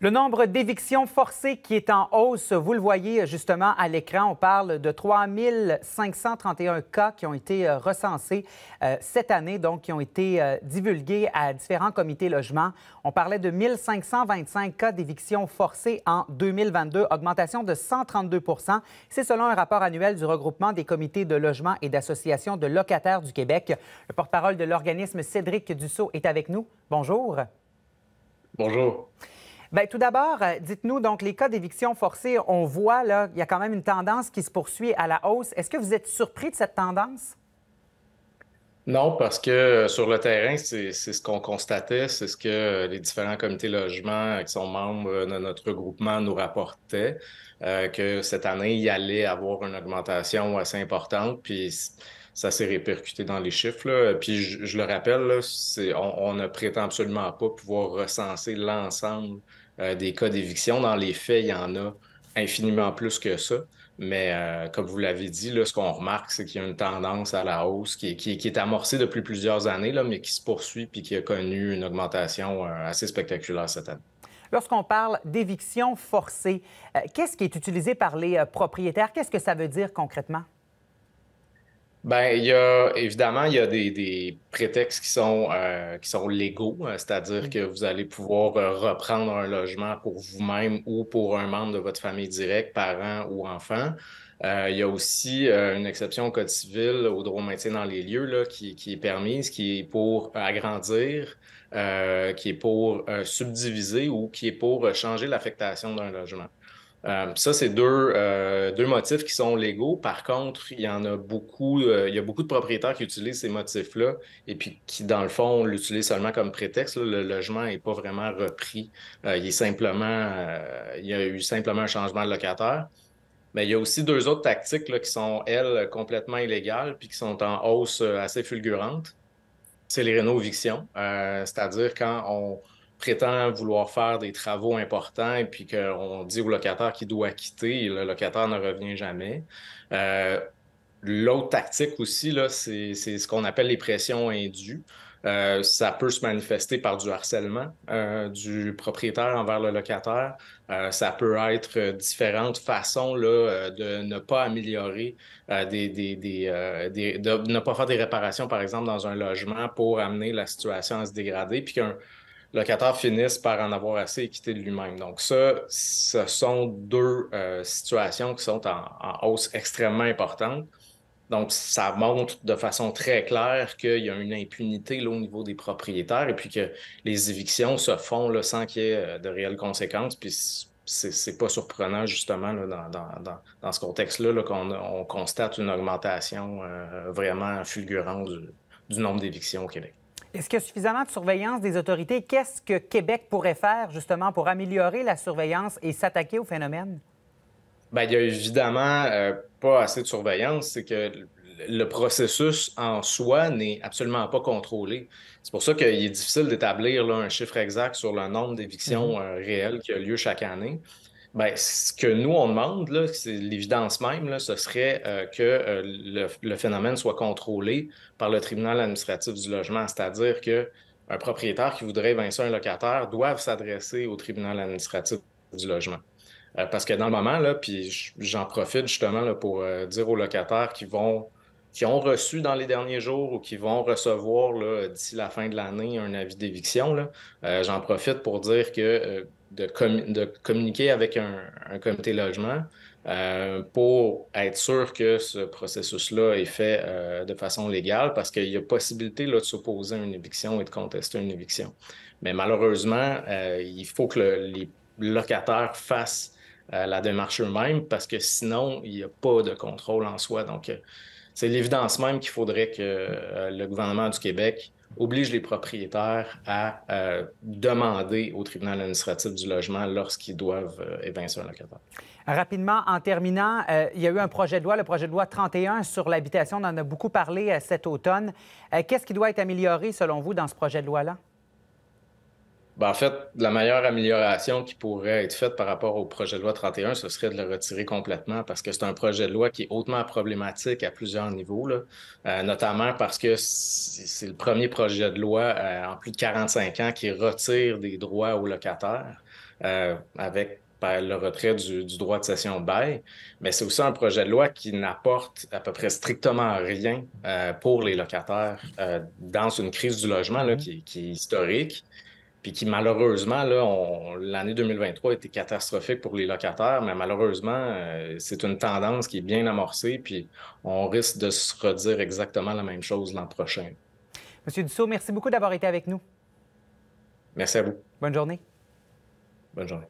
Le nombre d'évictions forcées qui est en hausse, vous le voyez justement à l'écran, on parle de 3531 cas qui ont été euh, recensés euh, cette année, donc qui ont été euh, divulgués à différents comités logements. On parlait de 1525 cas d'évictions forcées en 2022, augmentation de 132 C'est selon un rapport annuel du regroupement des comités de logement et d'associations de locataires du Québec. Le porte-parole de l'organisme, Cédric Dussault, est avec nous. Bonjour. Bonjour. Bien, tout d'abord, euh, dites-nous, donc, les cas d'éviction forcée, on voit, là, il y a quand même une tendance qui se poursuit à la hausse. Est-ce que vous êtes surpris de cette tendance? Non, parce que euh, sur le terrain, c'est ce qu'on constatait, c'est ce que euh, les différents comités logements qui sont membres de notre regroupement nous rapportaient, euh, que cette année, il y allait avoir une augmentation assez importante, puis ça s'est répercuté dans les chiffres. Puis je, le rappelle, on, ne prétend absolument pas pouvoir recenser l'ensemble des cas d'éviction. Dans les faits, il y en a infiniment plus que ça. Mais euh, comme vous l'avez dit, là, ce qu'on remarque, c'est qu'il y a une tendance à la hausse qui est, amorcée depuis plusieurs années, mais qui se poursuit puis qui a connu une augmentation euh, assez spectaculaire cette année. Lorsqu'on parle d'éviction forcée, euh, qu'est-ce qui est utilisé par les propriétaires? Qu'est-ce que ça veut dire concrètement? Ben, il y a évidemment il y a des, prétextes qui sont euh, qui sont légaux, hein, c'est-à-dire mm. que vous allez pouvoir euh, reprendre un logement pour vous-même ou pour un membre de votre famille directe, parents ou enfants. Euh, il y a aussi une exception au Code civil au droit au maintien dans les lieux là, qui, qui, est permise, qui est pour agrandir, qui est pour subdiviser ou qui est pour changer l'affectation d'un logement. Euh, ça, c'est euh, deux, motifs qui sont légaux. Par contre, il y en a beaucoup, euh, il y a beaucoup de propriétaires qui utilisent ces motifs-là et puis qui, dans le fond, l'utilisent seulement comme prétexte. le logement n'est pas vraiment repris. il est simplement, il y a eu simplement un changement de locataire. Mais il y a aussi deux autres tactiques qui sont, elles, complètement illégales puis qui sont en hausse assez fulgurante. C'est les rénovictions, c'est-à-dire quand on, prétend vouloir faire des travaux importants et puis qu'on dit au locataire qu'il doit quitter, et le locataire ne revient jamais. Euh, l'autre tactique aussi, c'est ce qu'on appelle les pressions indues. Euh, ça peut se manifester par du harcèlement euh, du propriétaire envers le locataire. ça peut être différentes façons de ne pas améliorer, des, des, des, de ne pas faire des réparations, par exemple, dans un logement pour amener la situation à se dégrader, puis qu'un locataire finissent par en avoir assez et quitter de lui-même. Donc ça, ce sont deux euh, situations qui sont en, hausse extrêmement importante. Donc ça montre de façon très claire qu'il y a une impunité au niveau des propriétaires et puis que les évictions se font sans qu'il y ait euh, de réelles conséquences. Puis c'est pas surprenant justement dans, ce contexte-là qu'on constate une augmentation euh, vraiment fulgurante du nombre d'évictions au Québec. Est-ce qu'il y a suffisamment de surveillance des autorités? Qu'est-ce que Québec pourrait faire justement pour améliorer la surveillance et s'attaquer au phénomène? Bien, il y a évidemment euh, pas assez de surveillance. C'est que le processus en soi n'est absolument pas contrôlé. C'est pour ça qu'il est difficile d'établir un chiffre exact sur le nombre d'évictions mm-hmm. euh, réelles qui a lieu chaque année. Bien, ce que nous, on demande, c'est l'évidence même, ce serait euh, que euh, le, phénomène soit contrôlé par le tribunal administratif du logement, c'est-à-dire que un propriétaire qui voudrait vaincre un locataire doit s'adresser au tribunal administratif du logement. Euh, parce que dans le moment, là, puis j'en profite justement là, pour dire aux locataires qui vont qui ont reçu dans les derniers jours ou qui vont recevoir d'ici la fin de l'année un avis d'éviction, euh, j'en profite pour dire que euh, de, communiquer avec un, comité logement euh, pour être sûr que ce processus-là est fait de façon légale parce qu'il y a possibilité là, de s'opposer à une éviction et de contester une éviction. Mais malheureusement, il faut que les locataires fassent la démarche eux-mêmes parce que sinon, il n'y a pas de contrôle en soi. Donc, c'est l'évidence même qu'il faudrait que euh, le gouvernement du Québec oblige les propriétaires à euh, demander au tribunal administratif du logement lorsqu'ils doivent évincer euh, un locataire. Rapidement, en terminant, il y a eu un projet de loi, le projet de loi 31 sur l'habitation, on en a beaucoup parlé cet automne. Qu'est-ce qui doit être amélioré selon vous dans ce projet de loi-là? Ben, en fait, la meilleure amélioration qui pourrait être faite par rapport au projet de loi 31, ce serait de le retirer complètement parce que c'est un projet de loi qui est hautement problématique à plusieurs niveaux, euh, notamment parce que c'est le premier projet de loi euh, en plus de 45 ans qui retire des droits aux locataires euh, avec le retrait du, droit de cession bail, mais c'est aussi un projet de loi qui n'apporte à peu près strictement rien pour les locataires dans une crise du logement mm-hmm. qui, est historique puis qui malheureusement, l'année 2023 a été catastrophique pour les locataires, mais malheureusement, euh, c'est une tendance qui est bien amorcée, puis on risque de se redire exactement la même chose l'an prochain. Monsieur Dussault, merci beaucoup d'avoir été avec nous. Merci à vous. Bonne journée. Bonne journée.